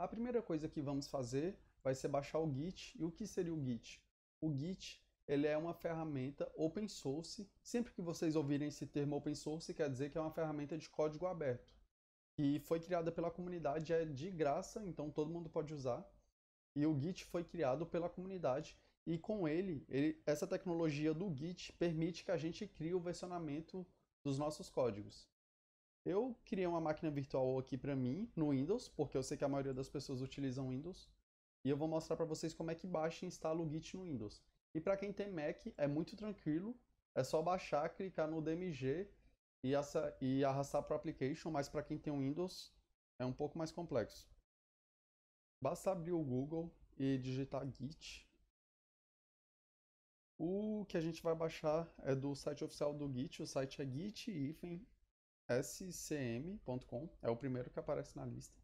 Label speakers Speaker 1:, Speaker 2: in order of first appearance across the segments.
Speaker 1: A primeira coisa que vamos fazer vai ser baixar o Git. E o que seria o Git? O Git ele é uma ferramenta open source. Sempre que vocês ouvirem esse termo open source, quer dizer que é uma ferramenta de código aberto. E foi criada pela comunidade, é de graça, então todo mundo pode usar. E o Git foi criado pela comunidade e com ele, ele, essa tecnologia do Git permite que a gente crie o versionamento dos nossos códigos. Eu criei uma máquina virtual aqui para mim, no Windows, porque eu sei que a maioria das pessoas utilizam Windows. E eu vou mostrar para vocês como é que baixa e instala o Git no Windows. E para quem tem Mac, é muito tranquilo. É só baixar, clicar no DMG e, e arrastar para o application, mas para quem tem um Windows, é um pouco mais complexo. Basta abrir o Google e digitar Git. O que a gente vai baixar é do site oficial do Git, o site é git-ifem scm.com é o primeiro que aparece na lista.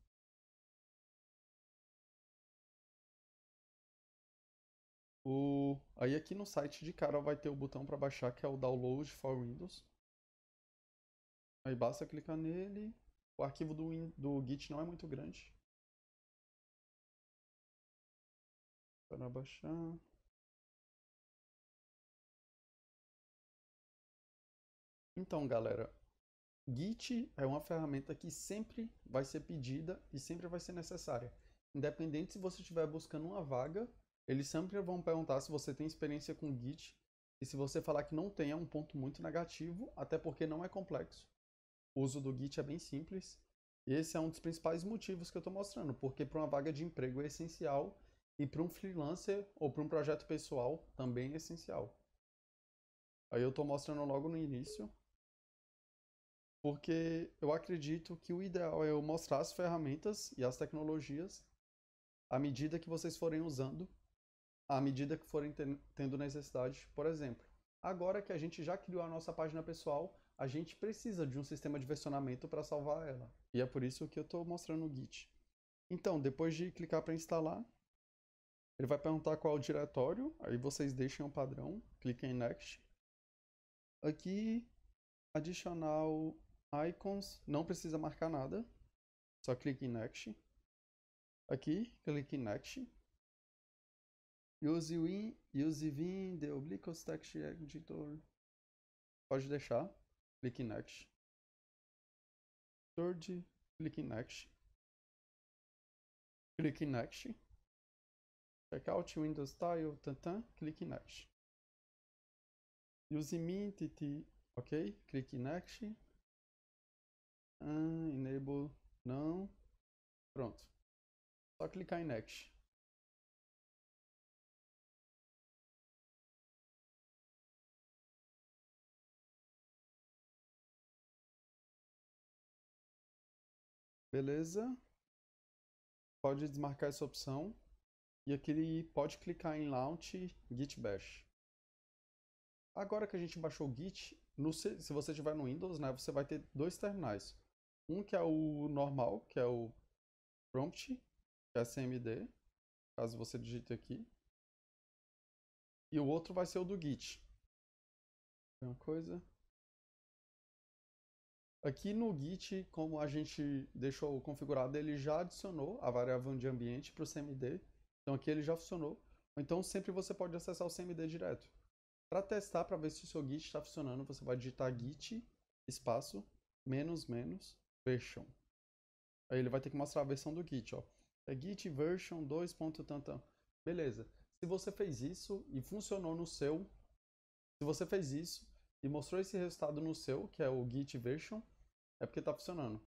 Speaker 2: O... Aí aqui
Speaker 1: no site de cara vai ter o botão para baixar que é o Download for Windows. Aí basta clicar nele. O arquivo do, do Git não é muito grande.
Speaker 2: Para baixar. Então, galera,
Speaker 1: Git é uma ferramenta que sempre vai ser pedida e sempre vai ser necessária. Independente se você estiver buscando uma vaga, eles sempre vão perguntar se você tem experiência com Git. E se você falar que não tem, é um ponto muito negativo, até porque não é complexo. O uso do Git é bem simples. E esse é um dos principais motivos que eu estou mostrando, porque para uma vaga de emprego é essencial e para um freelancer ou para um projeto pessoal também é essencial. Aí eu estou mostrando logo no início porque eu acredito que o ideal é eu mostrar as ferramentas e as tecnologias à medida que vocês forem usando, à medida que forem tendo necessidade. Por exemplo, agora que a gente já criou a nossa página pessoal, a gente precisa de um sistema de versionamento para salvar ela. E é por isso que eu estou mostrando o Git. Então, depois de clicar para instalar, ele vai perguntar qual é o diretório, aí vocês deixem o padrão, cliquem em Next. Aqui, adicional icons, não precisa marcar nada. Só clique em next. Aqui, clique em next. Use win, use win the obliquous text editor. Pode deixar. Clique em next.
Speaker 2: Third, clique em next.
Speaker 1: Clique em next. Checkout Windows Style, tantan, clique em next. Use Mint, ok? Clique em next.
Speaker 2: Ah, enable. Não. Pronto. Só clicar em next. Beleza?
Speaker 1: Pode desmarcar essa opção. E aqui ele pode clicar em Launch Git Bash. Agora que a gente baixou o Git, no, se você estiver no Windows, né, você vai ter dois terminais. Um que é o normal, que é o prompt, que é CMD, caso você digite aqui. E o outro vai ser o do Git. Uma coisa. Aqui no Git, como a gente deixou configurado, ele já adicionou a variável de ambiente para o CMD. Então aqui ele já funcionou. Então sempre você pode acessar o CMD direto. Para testar, para ver se o seu Git está funcionando, você vai digitar git espaço menos menos version. Aí ele vai ter que mostrar a versão do Git, ó. É Git version 2. Beleza. Se você fez isso e funcionou no seu, se você fez isso e mostrou esse resultado no seu, que é o Git version, é porque está funcionando.